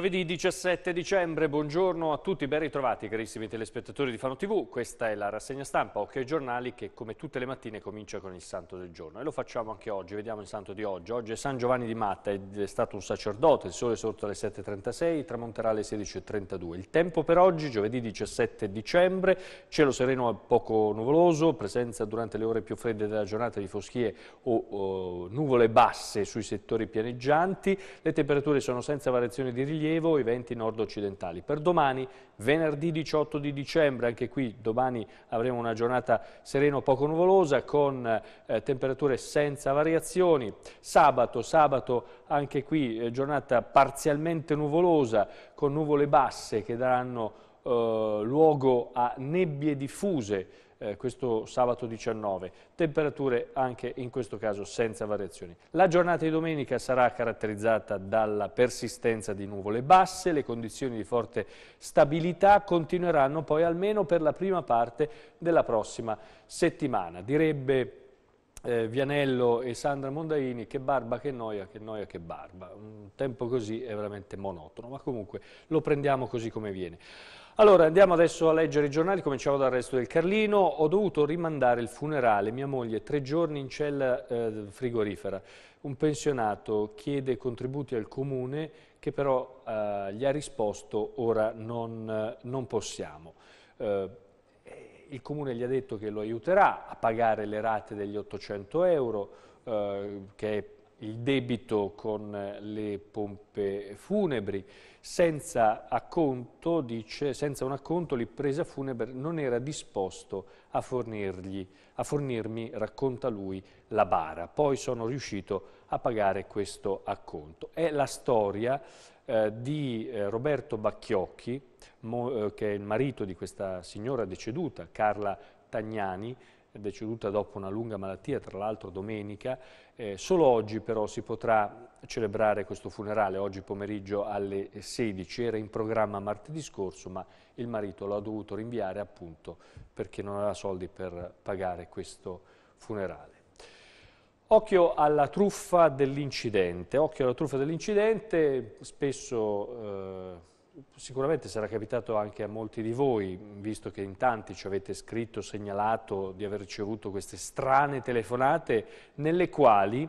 Giovedì 17 dicembre, buongiorno a tutti, ben ritrovati carissimi telespettatori di Fano TV, questa è la rassegna stampa Occhio ai giornali che come tutte le mattine comincia con il santo del giorno e lo facciamo anche oggi, vediamo il santo di oggi, oggi è San Giovanni di Matta, è stato un sacerdote, il sole è sorto alle 7.36, tramonterà alle 16.32, il tempo per oggi giovedì 17 dicembre, cielo sereno a poco nuvoloso, presenza durante le ore più fredde della giornata di foschie o, o nuvole basse sui settori pianeggianti, le temperature sono senza variazioni di rilievo, rilievo i venti nord-occidentali. Per domani, venerdì 18 di dicembre, anche qui domani avremo una giornata sereno poco nuvolosa con eh, temperature senza variazioni. Sabato, sabato anche qui eh, giornata parzialmente nuvolosa con nuvole basse che daranno eh, luogo a nebbie diffuse eh, questo sabato 19. Temperature anche in questo caso senza variazioni. La giornata di domenica sarà caratterizzata dalla persistenza di nuvole basse, le condizioni di forte stabilità continueranno poi almeno per la prima parte della prossima settimana. Direbbe eh, Vianello e Sandra Mondaini, che barba, che noia, che noia, che barba. Un tempo così è veramente monotono, ma comunque lo prendiamo così come viene. Allora, andiamo adesso a leggere i giornali, cominciamo dal resto del Carlino. Ho dovuto rimandare il funerale, mia moglie, tre giorni in cella eh, frigorifera. Un pensionato chiede contributi al comune che però eh, gli ha risposto ora non, non possiamo. Eh, il comune gli ha detto che lo aiuterà a pagare le rate degli 800 euro, eh, che è il debito con le pompe funebri, senza, acconto, dice, senza un acconto l'impresa funebre non era disposto a, fornirgli, a fornirmi, racconta lui, la bara. Poi sono riuscito a pagare questo acconto. È la storia eh, di eh, Roberto Bacchiocchi, mo, eh, che è il marito di questa signora deceduta, Carla Tagnani, deceduta dopo una lunga malattia, tra l'altro domenica. Eh, solo oggi però si potrà celebrare questo funerale, oggi pomeriggio alle 16, era in programma martedì scorso, ma il marito lo ha dovuto rinviare appunto perché non aveva soldi per pagare questo funerale. Occhio alla truffa dell'incidente, occhio alla truffa dell'incidente, spesso eh, sicuramente sarà capitato anche a molti di voi, visto che in tanti ci avete scritto, segnalato di aver ricevuto queste strane telefonate nelle quali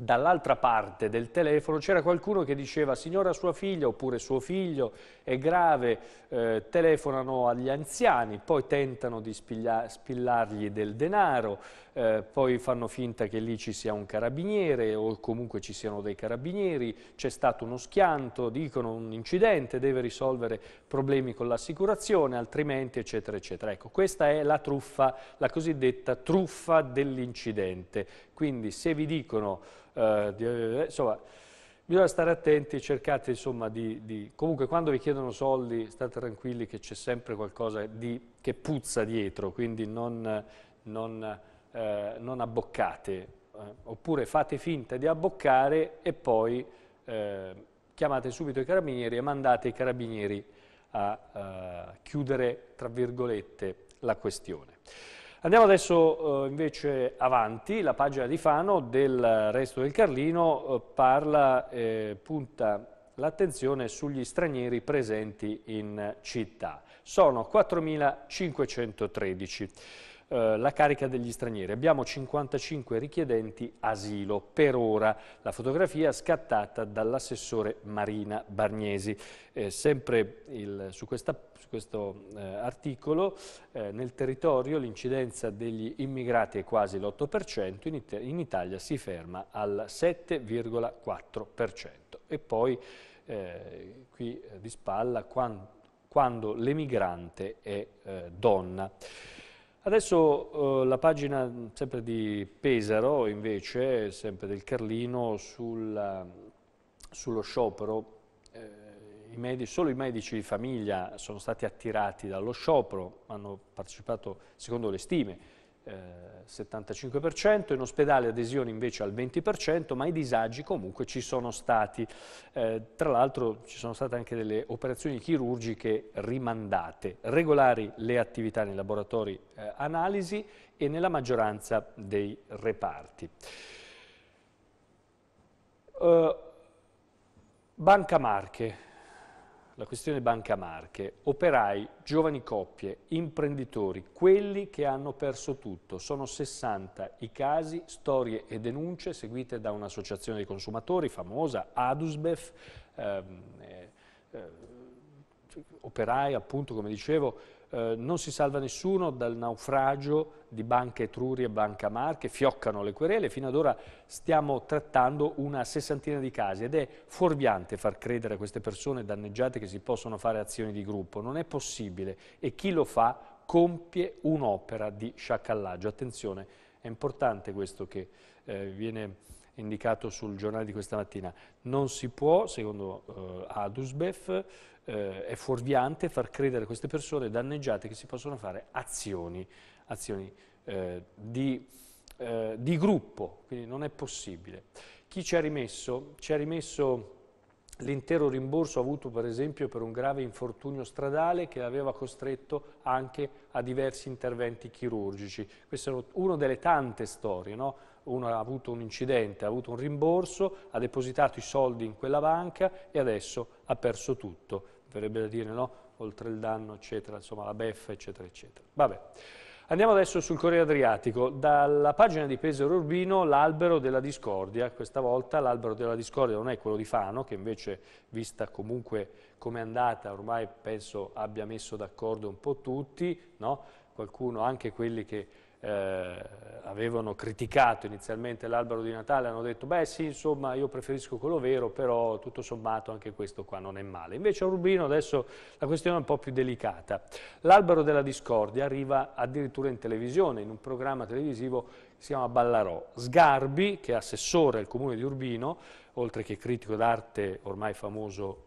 dall'altra parte del telefono c'era qualcuno che diceva signora sua figlia oppure suo figlio è grave, eh, telefonano agli anziani, poi tentano di spillargli del denaro, eh, poi fanno finta che lì ci sia un carabiniere o comunque ci siano dei carabinieri, c'è stato uno schianto, dicono un incidente, deve risolvere problemi con l'assicurazione, altrimenti eccetera eccetera. Ecco, questa è la truffa, la cosiddetta truffa dell'incidente. Quindi se vi dicono, eh, eh insomma, bisogna stare attenti, cercate insomma di, di, Comunque quando vi chiedono soldi state tranquilli che c'è sempre qualcosa di, che puzza dietro, quindi non, non eh, non abboccate, eh, oppure fate finta di abboccare e poi eh, chiamate subito i carabinieri e mandate i carabinieri a eh, chiudere, tra virgolette, la questione. Andiamo adesso eh, invece avanti, la pagina di Fano del resto del Carlino eh, parla, eh, punta l'attenzione sugli stranieri presenti in città. Sono 4.513. Eh, la carica degli stranieri. Abbiamo 55 richiedenti asilo per ora. La fotografia scattata dall'assessore Marina Bargnesi. Eh, sempre il, su, questa, su, questo eh, articolo, eh, nel territorio l'incidenza degli immigrati è quasi l'8%, in, It in Italia si ferma al 7,4%. E poi eh, qui eh, di spalla quando, quando l'emigrante è eh, donna. Adesso eh, la pagina mm, sempre di Pesaro, invece, sempre del Carlino, sulla, sullo sciopero. Eh, i medici, solo i medici di famiglia sono stati attirati dallo sciopero, hanno partecipato, secondo le stime, 75%, in ospedale adesioni invece al 20%, ma i disagi comunque ci sono stati. Eh, tra l'altro ci sono state anche delle operazioni chirurgiche rimandate, regolari le attività nei laboratori eh, analisi e nella maggioranza dei reparti. Uh, Banca Marche, la questione Banca Marche, operai, giovani coppie, imprenditori, quelli che hanno perso tutto. Sono 60 i casi, storie e denunce seguite da un'associazione dei consumatori famosa, Adusbef, ehm, eh, eh operai appunto come dicevo, eh, non si salva nessuno dal naufragio di Banca Etruria e Banca Marche, fioccano le querele, fino ad ora stiamo trattando una sessantina di casi ed è fuorviante far credere a queste persone danneggiate che si possono fare azioni di gruppo, non è possibile e chi lo fa compie un'opera di sciacallaggio. Attenzione, è importante questo che eh, viene indicato sul giornale di questa mattina. Non si può, secondo eh, Adusbef, eh, è fuorviante far credere a queste persone danneggiate che si possono fare azioni, azioni eh, di, eh, di, gruppo, quindi non è possibile. Chi ci ha rimesso? Ci ha rimesso l'intero rimborso avuto per esempio per un grave infortunio stradale che l'aveva costretto anche a diversi interventi chirurgici. Questa è una delle tante storie, no? uno ha avuto un incidente, ha avuto un rimborso, ha depositato i soldi in quella banca e adesso ha perso tutto verrebbe da dire, no? Oltre il danno, eccetera, insomma la beffa, eccetera, eccetera. Vabbè. Andiamo adesso sul Corriere Adriatico, dalla pagina di Pesaro Urbino l'albero della discordia, questa volta l'albero della discordia non è quello di Fano che invece vista comunque come è andata ormai penso abbia messo d'accordo un po' tutti, no? qualcuno anche quelli che eh, avevano criticato inizialmente l'albero di Natale, hanno detto beh sì insomma io preferisco quello vero però tutto sommato anche questo qua non è male. Invece a Urbino adesso la questione è un po' più delicata. L'albero della discordia arriva addirittura in televisione, in un programma televisivo che si chiama Ballarò. Sgarbi, che è assessore al comune di Urbino, oltre che critico d'arte ormai famoso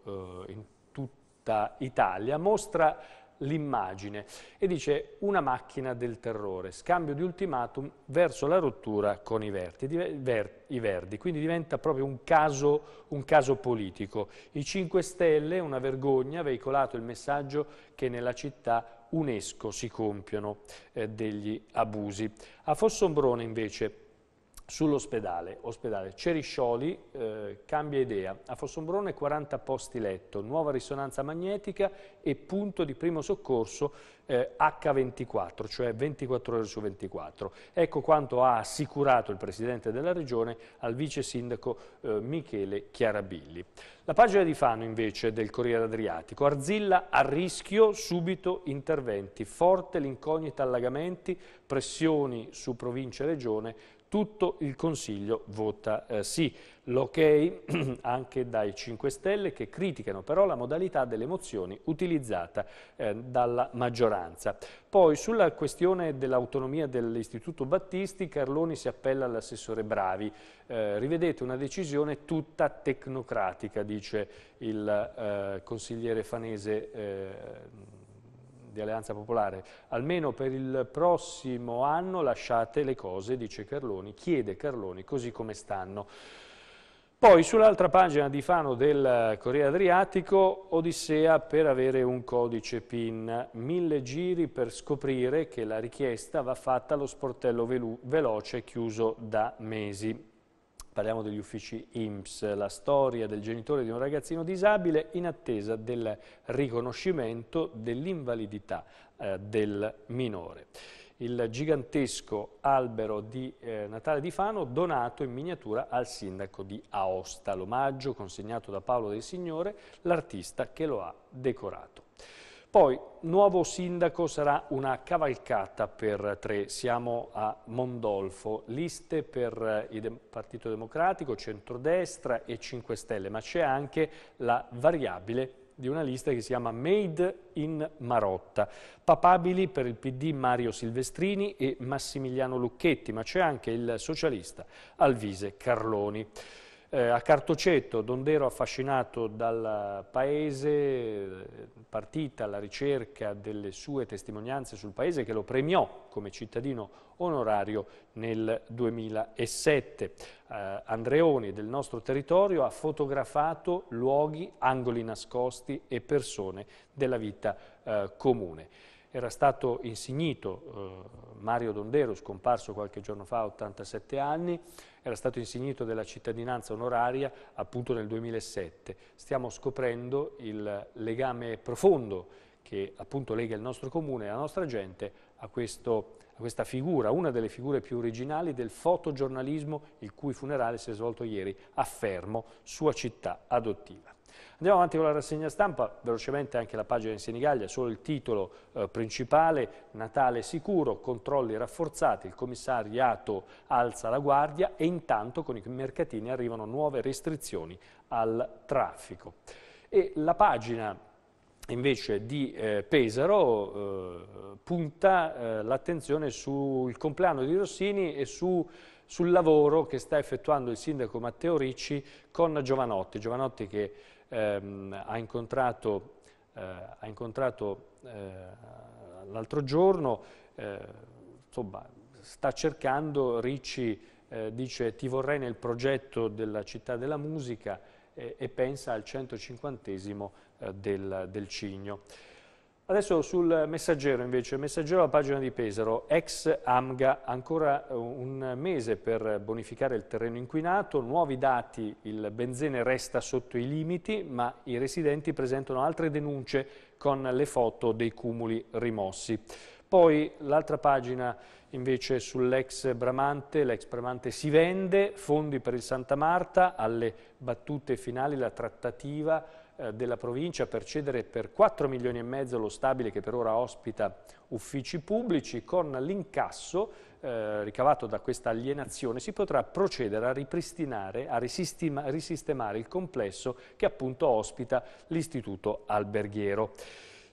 eh, in tutta Italia, mostra l'immagine e dice una macchina del terrore, scambio di ultimatum verso la rottura con i, verti, i Verdi, quindi diventa proprio un caso, un caso politico. I 5 Stelle, una vergogna, veicolato il messaggio che nella città UNESCO si compiono eh, degli abusi. A Fossombrone invece sull'ospedale. Ospedale Ceriscioli eh, cambia idea. A Fossombrone 40 posti letto, nuova risonanza magnetica e punto di primo soccorso eh, H24, cioè 24 ore su 24. Ecco quanto ha assicurato il Presidente della Regione al Vice Sindaco eh, Michele Chiarabilli. La pagina di Fano invece del Corriere Adriatico, Arzilla a rischio, subito interventi, forte l'incognita allagamenti, pressioni su provincia e regione tutto il Consiglio vota eh, sì. L'ok anche dai 5 Stelle che criticano però la modalità delle mozioni utilizzata eh, dalla maggioranza. Poi sulla questione dell'autonomia dell'Istituto Battisti Carloni si appella all'assessore Bravi. Eh, rivedete una decisione tutta tecnocratica, dice il eh, consigliere fanese eh, di Alleanza Popolare, almeno per il prossimo anno lasciate le cose, dice Carloni, chiede Carloni così come stanno. Poi sull'altra pagina di Fano del Corriere Adriatico, Odissea per avere un codice PIN, mille giri per scoprire che la richiesta va fatta allo sportello veloce chiuso da mesi. Parliamo degli uffici IMSS, la storia del genitore di un ragazzino disabile in attesa del riconoscimento dell'invalidità eh, del minore. Il gigantesco albero di eh, Natale di Fano donato in miniatura al sindaco di Aosta, l'omaggio consegnato da Paolo del Signore, l'artista che lo ha decorato. Poi, nuovo sindaco sarà una cavalcata per tre. Siamo a Mondolfo, liste per eh, il Partito Democratico, Centrodestra e 5 Stelle, ma c'è anche la variabile di una lista che si chiama Made in Marotta. Papabili per il PD Mario Silvestrini e Massimiliano Lucchetti, ma c'è anche il socialista Alvise Carloni. Eh, a Cartocetto, Dondero affascinato dal paese, eh, partita alla ricerca delle sue testimonianze sul paese che lo premiò come cittadino onorario nel 2007. Eh, Andreoni del nostro territorio ha fotografato luoghi, angoli nascosti e persone della vita eh, comune era stato insignito eh, Mario Dondero, scomparso qualche giorno fa, 87 anni, era stato insignito della cittadinanza onoraria appunto nel 2007. Stiamo scoprendo il legame profondo che appunto lega il nostro comune e la nostra gente a, questo, a questa figura, una delle figure più originali del fotogiornalismo il cui funerale si è svolto ieri a Fermo, sua città adottiva. Andiamo avanti con la rassegna stampa, velocemente anche la pagina in Senigallia, solo il titolo eh, principale, Natale sicuro, controlli rafforzati, il commissariato alza la guardia e intanto con i mercatini arrivano nuove restrizioni al traffico. E la pagina invece di eh, Pesaro eh, punta eh, l'attenzione sul compleanno di Rossini e su sul lavoro che sta effettuando il sindaco Matteo Ricci con Giovanotti, Giovanotti che ehm, ha incontrato, eh, incontrato eh, l'altro giorno, eh, insomma, sta cercando, Ricci eh, dice ti vorrei nel progetto della città della musica e pensa al 150 eh, del, del Cigno. Adesso sul messaggero invece, messaggero alla pagina di Pesaro, ex Amga, ancora eh, un mese per bonificare il terreno inquinato, nuovi dati, il benzene resta sotto i limiti, ma i residenti presentano altre denunce con le foto dei cumuli rimossi. Poi l'altra pagina invece sull'ex Bramante, l'ex Bramante si vende, fondi per il Santa Marta, alle battute finali la trattativa eh, della provincia per cedere per 4 milioni e mezzo lo stabile che per ora ospita uffici pubblici con l'incasso eh, ricavato da questa alienazione si potrà procedere a ripristinare, a risistemare il complesso che appunto ospita l'istituto alberghiero.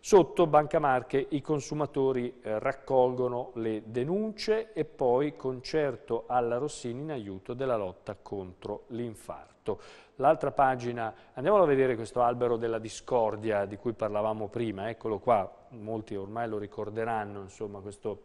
Sotto Banca Marche i consumatori eh, raccolgono le denunce e poi concerto alla Rossini in aiuto della lotta contro l'infarto. L'altra pagina, andiamo a vedere questo albero della discordia di cui parlavamo prima, eccolo qua, molti ormai lo ricorderanno, insomma questo,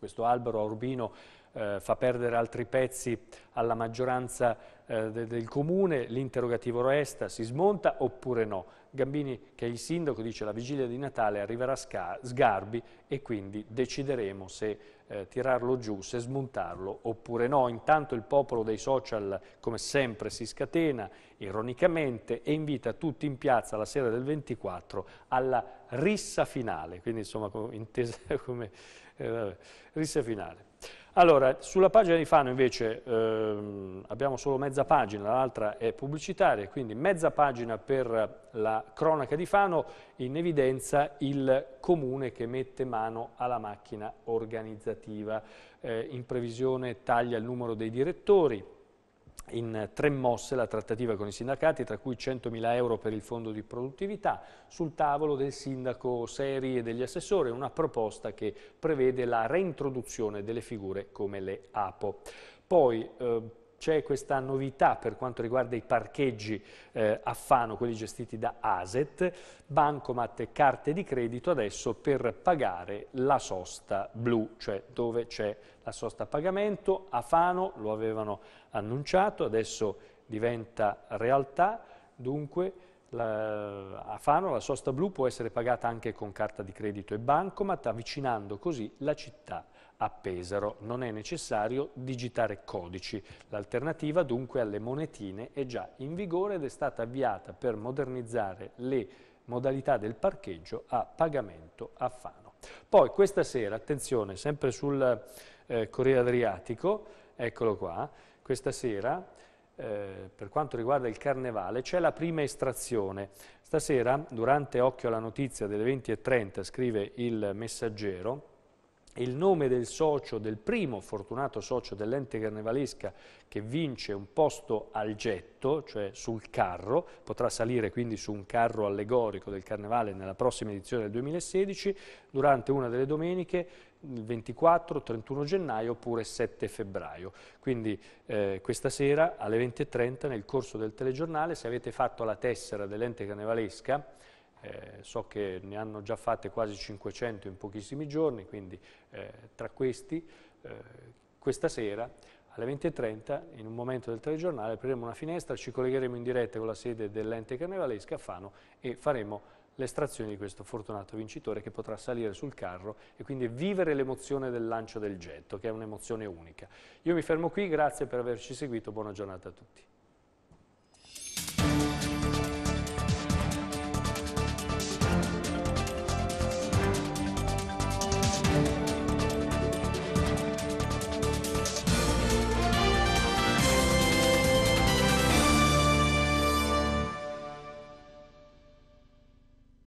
questo albero a Urbino eh, fa perdere altri pezzi alla maggioranza eh, de del comune, l'interrogativo resta, si smonta oppure no? Gambini, che è il sindaco, dice la vigilia di Natale arriverà Sgarbi e quindi decideremo se eh, tirarlo giù, se smontarlo oppure no. Intanto il popolo dei social come sempre si scatena ironicamente e invita tutti in piazza la sera del 24 alla rissa finale, quindi insomma intesa come eh, rissa finale. Allora, sulla pagina di Fano invece ehm, abbiamo solo mezza pagina, l'altra è pubblicitaria, quindi mezza pagina per la cronaca di Fano, in evidenza il comune che mette mano alla macchina organizzativa. Eh, in previsione taglia il numero dei direttori, in tre mosse la trattativa con i sindacati, tra cui 100.000 euro per il fondo di produttività, sul tavolo del sindaco Seri e degli assessori, una proposta che prevede la reintroduzione delle figure come le APO. Poi, eh, c'è questa novità per quanto riguarda i parcheggi eh, a Fano, quelli gestiti da Aset, bancomat e carte di credito adesso per pagare la sosta blu, cioè dove c'è la sosta a pagamento, a Fano lo avevano annunciato, adesso diventa realtà, dunque la, a Fano la sosta blu può essere pagata anche con carta di credito e bancomat, avvicinando così la città a Pesaro. Non è necessario digitare codici. L'alternativa dunque alle monetine è già in vigore ed è stata avviata per modernizzare le modalità del parcheggio a pagamento a Fano. Poi questa sera, attenzione, sempre sul eh, Corriere Adriatico, eccolo qua, questa sera eh, per quanto riguarda il carnevale c'è la prima estrazione. Stasera, durante Occhio alla notizia delle 20.30, scrive il messaggero, il nome del socio, del primo fortunato socio dell'ente carnevalesca che vince un posto al getto, cioè sul carro, potrà salire quindi su un carro allegorico del carnevale nella prossima edizione del 2016 durante una delle domeniche il 24, 31 gennaio oppure 7 febbraio. Quindi eh, questa sera alle 20.30 nel corso del telegiornale, se avete fatto la tessera dell'ente carnevalesca, eh, so che ne hanno già fatte quasi 500 in pochissimi giorni, quindi eh, tra questi, eh, questa sera alle 20.30 in un momento del telegiornale apriremo una finestra, ci collegheremo in diretta con la sede dell'ente carnevalesca a Fano e faremo l'estrazione di questo fortunato vincitore che potrà salire sul carro e quindi vivere l'emozione del lancio del getto, che è un'emozione unica. Io mi fermo qui, grazie per averci seguito, buona giornata a tutti.